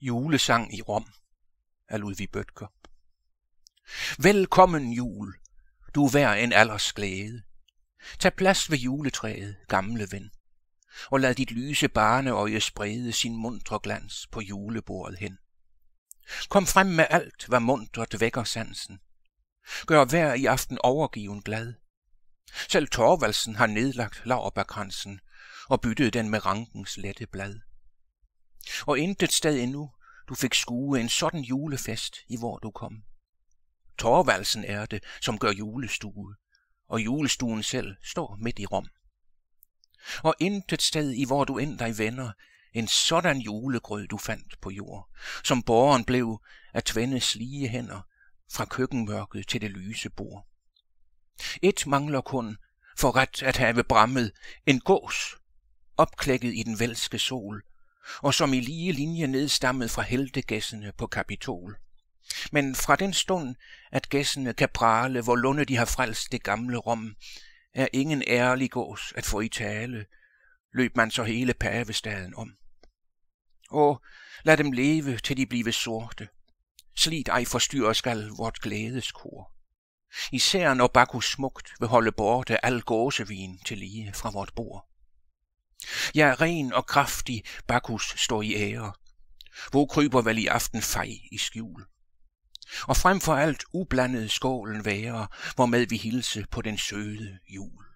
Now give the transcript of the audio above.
Julesang i Rom af Ludvig Bøtker. Velkommen jul, du er hver en alders glæde. Tag plads ved juletræet, gamle ven, og lad dit lyse barneøje sprede sin muntre glans på julebordet hen. Kom frem med alt, hvad muntert vækker sansen. Gør hver i aften overgiven glad. Selv Torvalsen har nedlagt lauerbærkransen og byttet den med rankens lette blad og intet sted endnu du fik skue en sådan julefest, i hvor du kom. Torvalsen er det, som gør julestue, og julestuen selv står midt i Rom. Og intet sted, i hvor du end dig venner, en sådan julegrød du fandt på jord, som borgeren blev at tvænde slige hænder fra køkkenmørket til det lyse bord. Et mangler kun for ret at have brammet en gås, opklækket i den velske sol, og som i lige linje nedstammede fra heltegæssene på Kapitol. Men fra den stund, at gæssene kan prale, hvor lunde de har frelst det gamle Rom, er ingen ærlig gås at få i tale, løb man så hele pavestaden om. Og lad dem leve, til de blive sorte. Slit ej forstyrre skal vort glædeskor. Især når Baku smukt vil holde borte al gåsevin til lige fra vort bord. Ja, ren og kraftig Bakus står i ære. Hvor kryber vel i aften fej i skjul. Og frem for alt ublandet skålen være, hvormed vi hilse på den søde jul.